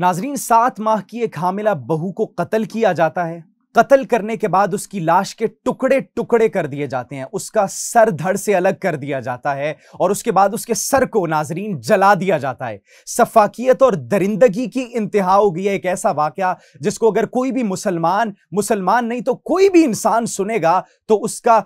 नाजरीन सात माह की एक हामिला बहू को कत्ल किया जाता है कत्ल करने के बाद उसकी लाश के टुकड़े टुकड़े कर दिए जाते हैं उसका सर धड़ से अलग कर दिया जाता है और उसके बाद उसके सर को नाजरीन जला दिया जाता है सफाकियत और दरिंदगी की इंतहा हो गई है एक ऐसा वाक़ जिसको अगर कोई भी मुसलमान मुसलमान नहीं तो कोई भी इंसान सुनेगा तो उसका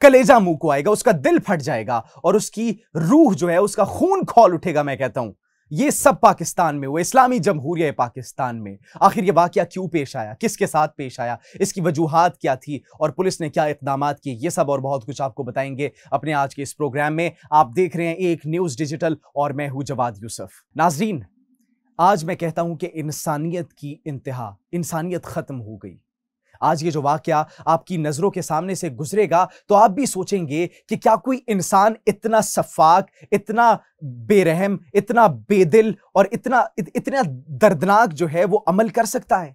कलेजा मुंह को आएगा उसका दिल फट जाएगा और उसकी रूह जो है उसका खून खोल उठेगा मैं कहता हूं ये सब पाकिस्तान में हुआ इस्लामी जमहूरिया पाकिस्तान में आखिर ये वाक़ क्यों पेश आया किसके साथ पेश आया इसकी वजूहत क्या थी और पुलिस ने क्या इकदाम किए ये सब और बहुत कुछ आपको बताएंगे अपने आज के इस प्रोग्राम में आप देख रहे हैं एक न्यूज़ डिजिटल और मैं हूँ जवाद यूसुफ नाजरीन आज मैं कहता हूँ कि इंसानियत की इंतहा इंसानियत ख़त्म हो गई आज ये जो वाक्य आपकी नज़रों के सामने से गुजरेगा तो आप भी सोचेंगे कि क्या कोई इंसान इतना सफाक इतना बेरहम इतना बेदिल और इतना इत, इतना दर्दनाक जो है वो अमल कर सकता है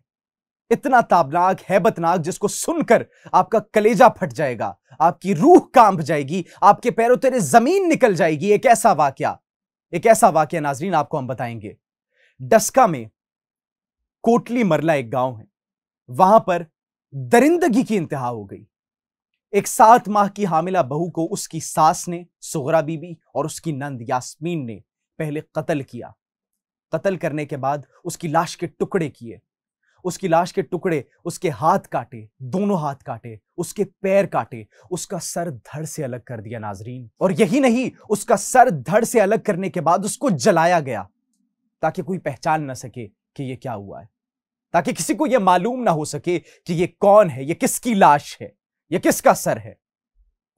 इतना ताबनाक हैबतनाक जिसको सुनकर आपका कलेजा फट जाएगा आपकी रूह कांप जाएगी आपके पैरों तेरे जमीन निकल जाएगी एक ऐसा वाक्य एक ऐसा वाक्य नाजरीन आपको हम बताएंगे डस्का में कोटली मरला एक गांव है वहां पर दरिंदगी की इंतहा हो गई एक सात माह की हामिला बहू को उसकी सास ने सुगरा बीबी और उसकी नंद यास्मीन ने पहले कत्ल किया कत्ल करने के बाद उसकी लाश के टुकड़े किए उसकी लाश के टुकड़े उसके हाथ काटे दोनों हाथ काटे उसके पैर काटे उसका सर धड़ से अलग कर दिया नाजरीन और यही नहीं उसका सर धड़ से अलग करने के बाद उसको जलाया गया ताकि कोई पहचान ना सके कि यह क्या हुआ है ताकि किसी को यह मालूम ना हो सके कि यह कौन है यह किसकी लाश है यह किसका सर है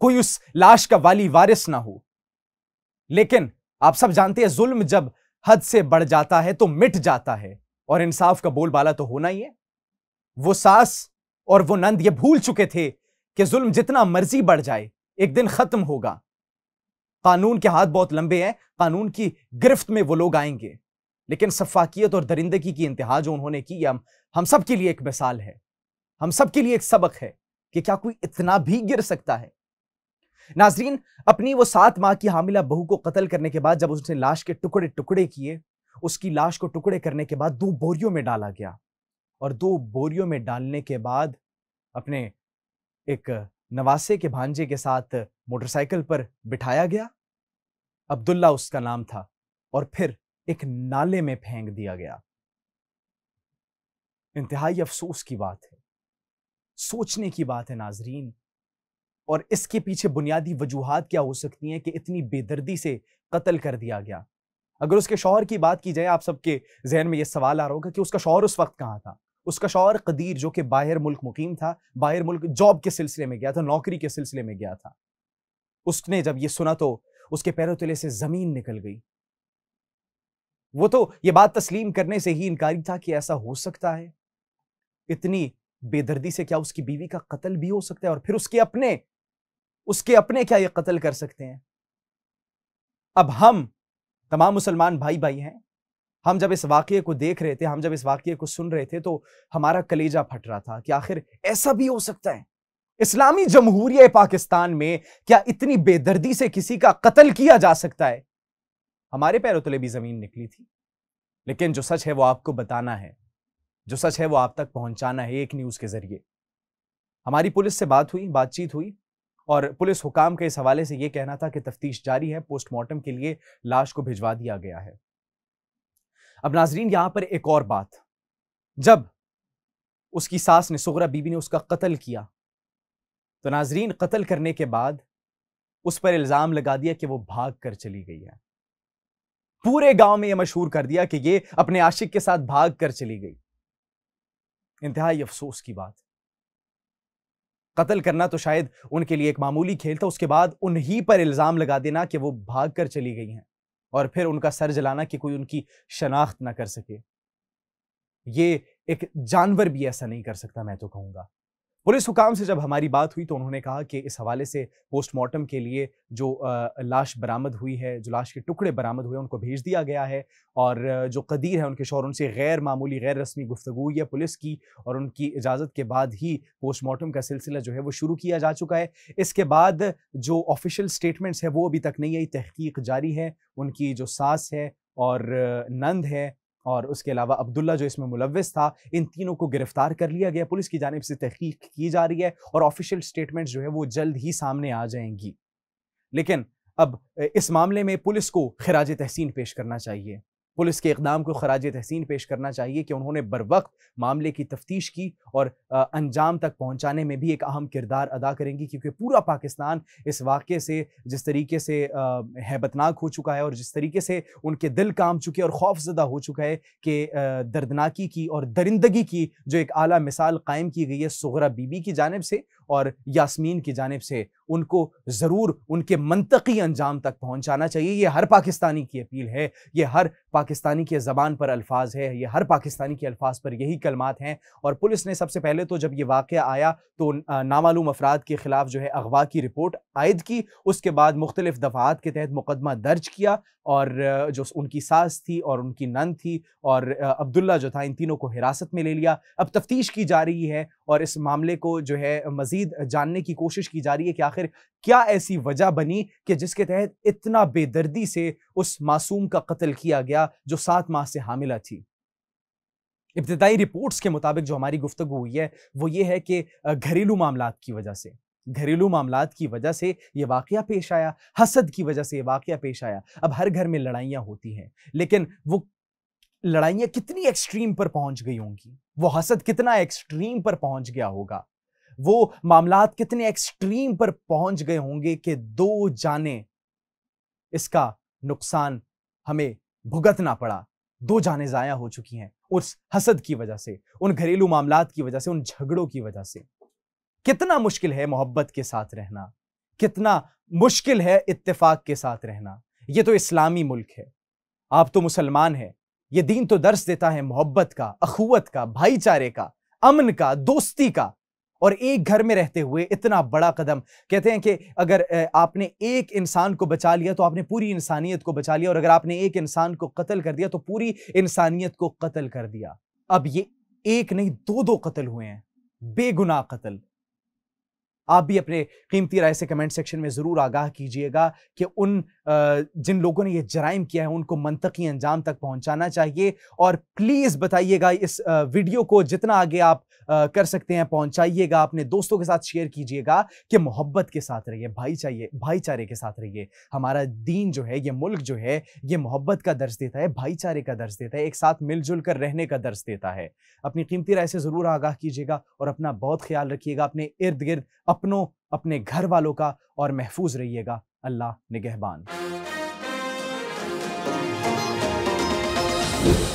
कोई उस लाश का वाली वारिस ना हो लेकिन आप सब जानते हैं जुल्म जब हद से बढ़ जाता है तो मिट जाता है और इंसाफ का बोलबाला तो होना ही है वो सास और वो नंद ये भूल चुके थे कि जुल्म जितना मर्जी बढ़ जाए एक दिन खत्म होगा कानून के हाथ बहुत लंबे हैं कानून की गिरफ्त में वो लोग आएंगे लेकिन शफाकियत और दरिंदगी की इंतहा जो उन्होंने की हम हम सब के लिए एक मिसाल है हम सब के लिए एक सबक है कि क्या कोई इतना भी गिर सकता है नाजरीन अपनी वो सात माह की हामिला बहू को कत्ल करने के बाद जब उसने लाश के टुकड़े टुकड़े किए उसकी लाश को टुकड़े करने के बाद दो बोरियों में डाला गया और दो बोरियों में डालने के बाद अपने एक नवासे के भांजे के साथ मोटरसाइकिल पर बिठाया गया अब्दुल्ला उसका नाम था और फिर एक नाले में फेंक दिया गया इंतहाई अफसोस की बात है सोचने की बात है नाजरीन और इसके पीछे बुनियादी वजूहत क्या हो सकती हैं कि इतनी बेदर्दी से कत्ल कर दिया गया अगर उसके शौहर की बात की जाए आप सबके जहन में यह सवाल आ रहा होगा कि उसका शौहर उस वक्त कहाँ था उसका शौहर कदीर जो कि बाहर मुल्क मुकीम था बाहर मुल्क जॉब के सिलसिले में गया था नौकरी के सिलसिले में गया था उसने जब ये सुना तो उसके पैरों तले से ज़मीन निकल गई वो तो ये बात तस्लीम करने से ही इनकारी था कि ऐसा हो सकता है इतनी बेदर्दी से क्या उसकी बीवी का कत्ल भी हो सकता है और फिर उसके अपने उसके अपने क्या ये कत्ल कर सकते हैं अब हम तमाम मुसलमान भाई भाई हैं हम जब इस वाक्य को देख रहे थे हम जब इस वाक्य को सुन रहे थे तो हमारा कलेजा फट रहा था कि आखिर ऐसा भी हो सकता है इस्लामी जमहूरिया पाकिस्तान में क्या इतनी बेदर्दी से किसी का कत्ल किया जा सकता है हमारे पैरों तले भी ज़मीन निकली थी लेकिन जो सच है वो आपको बताना है जो सच है वो आप तक पहुंचाना है एक न्यूज़ के ज़रिए हमारी पुलिस से बात हुई बातचीत हुई और पुलिस हुकाम के इस हवाले से ये कहना था कि तफ्तीश जारी है पोस्टमार्टम के लिए लाश को भिजवा दिया गया है अब नाजरीन यहां पर एक और बात जब उसकी सास ने सोगरा बीबी ने उसका कत्ल किया तो नाजरीन कत्ल करने के बाद उस पर इल्ज़ाम लगा दिया कि वो भाग कर चली गई है पूरे गांव में यह मशहूर कर दिया कि ये अपने आशिक के साथ भाग कर चली गई इंतहाई अफसोस की बात कत्ल करना तो शायद उनके लिए एक मामूली खेल था उसके बाद उन्हीं पर इल्ज़ाम लगा देना कि वो भाग कर चली गई हैं और फिर उनका सर जलाना कि कोई उनकी शनाख्त ना कर सके ये एक जानवर भी ऐसा नहीं कर सकता मैं तो कहूंगा पुलिस हुकाम से जब हमारी बात हुई तो उन्होंने कहा कि इस हवाले से पोस्टमार्टम के लिए जो लाश बरामद हुई है जो लाश के टुकड़े बरामद हुए उनको भेज दिया गया है और जो कदीर है उनके शोर उनसे गैर मामूली गैर रस्मी गुफ्तु या पुलिस की और उनकी इजाज़त के बाद ही पोस्टमार्टम का सिलसिला जो है वो शुरू किया जा चुका है इसके बाद जो ऑफिशियल स्टेटमेंट्स है वो अभी तक नहीं आई तहकीक जारी है उनकी जो सास है और नंद है और उसके अलावा अब्दुल्ला जो इसमें मुलविस था इन तीनों को गिरफ्तार कर लिया गया पुलिस की जानब से तहकीक की जा रही है और ऑफिशियल स्टेटमेंट जो है वो जल्द ही सामने आ जाएंगी लेकिन अब इस मामले में पुलिस को खराज तहसीन पेश करना चाहिए पुलिस के इकदाम को खराज तहसीन पेश करना चाहिए कि उन्होंने बर वक्त मामले की तफ्तीश की और अंजाम तक पहुंचाने में भी एक अहम किरदार अदा करेंगी क्योंकि पूरा पाकिस्तान इस वाक़े से जिस तरीके से हैबतनाक हो चुका है और जिस तरीके से उनके दिल काम चुके और खौफजदा हो चुका है कि दर्दनाकी की और दरिंदगी की जो एक आला मिसाल कायम की गई है सगरा बीबी की जानब से और यास्मीन की जानब से उनको ज़रूर उनके मनतकी अंजाम तक पहुँचाना चाहिए ये हर पाकिस्तानी की अपील है ये हर पाकिस्तानी के ज़बान पर अल्फाज है ये हर पाकिस्तानी के अल्फाज पर यही कलमात हैं और पुलिस ने सबसे पहले तो जब ये वाक़ आया तो नामालूम अफराद के ख़िलाफ़ जो है अगवा की रिपोर्ट आयद की उसके बाद मुख्तलिफ दफ़ात के तहत मुकदमा दर्ज किया और जो उनकी सास थी और उनकी नन थी और अब्दुल्ला जो था इन तीनों को हिरासत में ले लिया अब तफ्तीश की जा रही है और इस मामले को जो है मज़ीद मजीद जानने की कोशिश की जा रही है कि आखिर क्या ऐसी वजह बनी कि जिसके तहत इतना बेदर्दी से उस मासूम का कत्ल किया गया जो सात माह से हामिला थी इब्तदाई रिपोर्ट्स के मुताबिक जो हमारी गुफ्तु हुई है वो ये है कि घरेलू मामला की वजह से घरेलू मामला की वजह से ये वाक़ पेश आया हसद की वजह से ये वाक़ पेश आया अब हर घर में लड़ाइयाँ होती हैं लेकिन वो लड़ाइयाँ कितनी एक्सट्रीम पर पहुंच गई होंगी वो हसद कितना एक्सट्रीम पर पहुंच गया होगा वो मामला कितने एक्सट्रीम पर पहुंच गए होंगे कि दो जाने इसका नुकसान हमें भुगतना पड़ा दो जाने ज़ाया हो चुकी हैं उस हसद की वजह से उन घरेलू मामला की वजह से उन झगड़ों की वजह से कितना मुश्किल है मोहब्बत के साथ रहना कितना मुश्किल है इत्तेफाक के साथ रहना ये तो इस्लामी मुल्क है आप तो मुसलमान हैं ये दीन तो दर्श देता है मोहब्बत का अखुवत का भाईचारे का अमन का दोस्ती का और एक घर में रहते हुए इतना बड़ा कदम कहते हैं कि अगर आपने एक इंसान को बचा लिया तो आपने पूरी इंसानियत को बचा लिया और अगर आपने एक इंसान को कत्ल कर दिया तो पूरी इंसानियत को कत्ल कर दिया अब ये एक नहीं दो दो कत्ल हुए हैं बेगुनाह कत्ल आप भी अपने कीमती राय से कमेंट सेक्शन में ज़रूर आगाह कीजिएगा कि उन जिन लोगों ने ये जराइम किया है उनको मनतकी अंजाम तक पहुंचाना चाहिए और प्लीज़ बताइएगा इस वीडियो को जितना आगे आप कर सकते हैं पहुंचाइएगा अपने दोस्तों के साथ शेयर कीजिएगा कि मोहब्बत के साथ रहिए भाईचारे भाईचारे के साथ रहिए हमारा दीन जो है ये मुल्क जो है ये मोहब्बत का दर्ज देता है भाईचारे का दर्ज देता है एक साथ मिलजुल कर रहने का दर्ज देता है अपनी कीमती राय से ज़रूर आगाह कीजिएगा और अपना बहुत ख्याल रखिएगा अपने इर्द गिर्द अपनों अपने घर वालों का और महफूज रहिएगा अल्लाह निगहबान